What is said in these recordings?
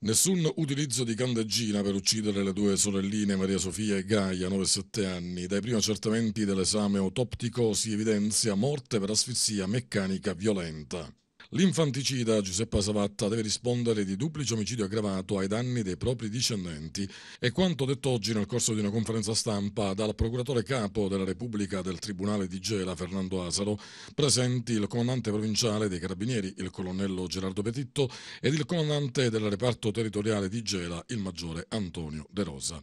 Nessun utilizzo di candeggina per uccidere le due sorelline Maria Sofia e Gaia, 9 e 7 anni. Dai primi accertamenti dell'esame autoptico si evidenzia morte per asfissia meccanica violenta. L'infanticida Giuseppe Savatta deve rispondere di duplice omicidio aggravato ai danni dei propri discendenti. È quanto detto oggi nel corso di una conferenza stampa dal procuratore capo della Repubblica del Tribunale di Gela, Fernando Asaro, presenti il comandante provinciale dei Carabinieri, il colonnello Gerardo Petitto, ed il comandante del reparto territoriale di Gela, il maggiore Antonio De Rosa.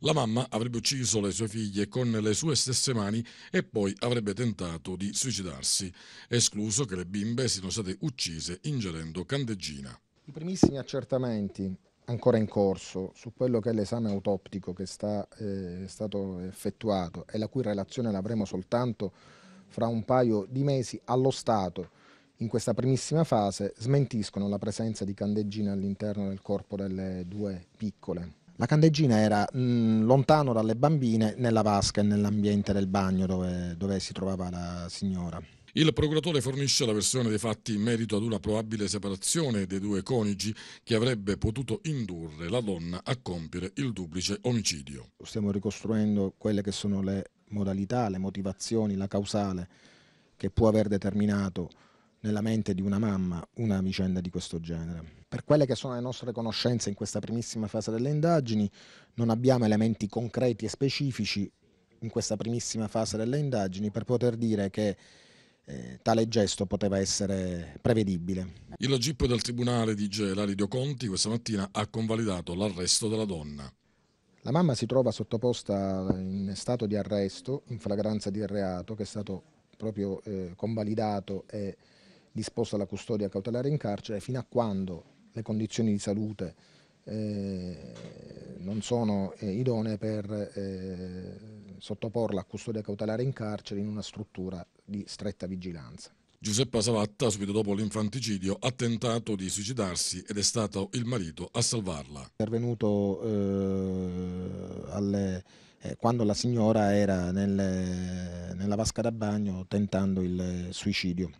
La mamma avrebbe ucciso le sue figlie con le sue stesse mani e poi avrebbe tentato di suicidarsi, escluso che le bimbe siano state uccise uccise ingerendo candeggina. I primissimi accertamenti ancora in corso su quello che è l'esame autoptico che sta, eh, è stato effettuato e la cui relazione l'avremo soltanto fra un paio di mesi allo Stato in questa primissima fase smentiscono la presenza di candeggina all'interno del corpo delle due piccole. La candeggina era mh, mm, lontano dalle bambine nella vasca e nell'ambiente del bagno dove, dove si trovava la signora. Il procuratore fornisce la versione dei fatti in merito ad una probabile separazione dei due coniugi che avrebbe potuto indurre la donna a compiere il duplice omicidio. Stiamo ricostruendo quelle che sono le modalità, le motivazioni, la causale che può aver determinato nella mente di una mamma una vicenda di questo genere. Per quelle che sono le nostre conoscenze in questa primissima fase delle indagini, non abbiamo elementi concreti e specifici in questa primissima fase delle indagini per poter dire che eh, tale gesto poteva essere prevedibile. Il GIP del Tribunale di Gela, Lidio Conti, questa mattina ha convalidato l'arresto della donna. La mamma si trova sottoposta in stato di arresto, in flagranza di reato, che è stato proprio eh, convalidato e disposto alla custodia cautelare in carcere fino a quando le condizioni di salute eh, non sono eh, idonee per eh, sottoporla a custodia cautelare in carcere in una struttura di stretta vigilanza. Giuseppa Savatta, subito dopo l'infanticidio, ha tentato di suicidarsi ed è stato il marito a salvarla. È intervenuto eh, alle, eh, quando la signora era nel, nella vasca da bagno tentando il suicidio.